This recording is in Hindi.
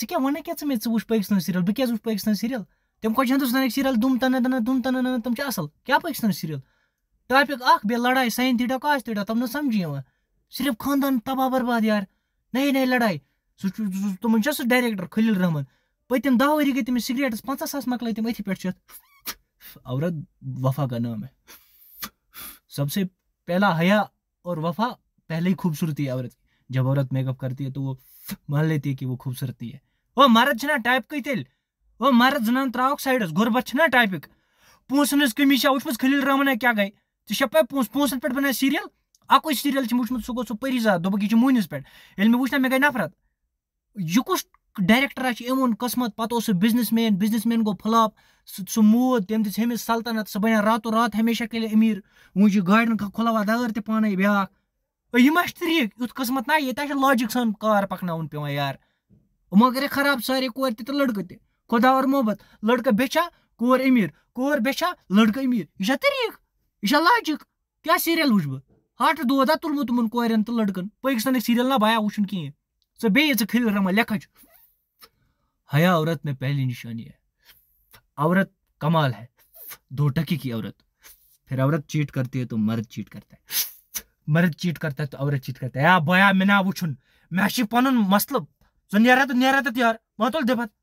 ژٕ کیٛاہ وَنان کیٛاہ ژٕ مےٚ ژٕ وٕچھ پٲکِستٲنۍ سیٖریَل بہٕٕ کیٛازِ وٕچھ پٲکِستٲنۍ سیٖریَل تَمہِ کھۄتہٕ چھِ ہِندوستانٕکۍ سیٖریَل دُم تَنہٕ دُم تَنہٕ تِم چھِ اَصٕل کیٛاہ پٲکِستٲنۍ سیٖریَل ٹاپِک اَکھ بیٚیہِ لَڑایہِ ساین تیٖٹا کاس تیٖٹا تِم نہٕ سَمجھی یِوان صرف خاندان تباہ بَرباد یار نَیہِ نَیہِ لَڑایہِ سُہ چھُ تِمَن چھا سُہ ڈایریٚکٹَر خلیٖل رحمان پٔتِم دَہ ؤری گٔے تٔمِس سِگریٹَس پَنٛژاہ ساس مۄکلٲے تِم أتھی پٮ۪ٹھ چٮ۪تھ اورا وفا کا نام ہے سب سے پہلا حیا اور وفا پہلے ہی खूबसूरती है औरत जब औरत मेकअप करती है तो वो मान लेती है कि वो खूबसूरती है ओ मर्द टाइप तेल हो मर्द जनान त्रावक साइडस गुर्बत टाइपिक पोसन कमी कमी वुचम खलील रहमान क्या गई ऐसे पे पोस पोसन पे बना सीरियल अको सीरियल वो सो गो परिजा दोपक यह मोनस पे ये मे वा मे गई नफरत यह कुछ डायरेक्टर इवन कस्मत पे businessman businessman go flop सह मूद तम दिस हमिस सल्तनत सह बना रातों रात हमेशा कल अमीर वो यह गाड़न खुलवा दगर ते पान ब्या यह तरीक युथ कस्मत ना ये लॉजिक सान कार पकन पे यार यमो करे खराब सारे कौर ते लड़कु ते खुदा और मोहब्बत लड़का बेचा कौर अमीर कौर बेचा लड़का अमीर यह तरीक यह लाजिक क्या सीरियल वो बह हाट दोदा तुलमु तुम कौर तो लड़कन पाकिस्तान सीरियल ना बया वो कहें बे खिल रमा लेखा हया औरत में पहली निशानी है औरत कमाल है दो टकी की औरत फिर औरत चीट करती है तो मर्द चीट करता है मर्द चीट करता है तो औरत चीट करता है या बया मिना वो मे पन मसल Zo nyeret, nyeret het jaar. Maar tot debat.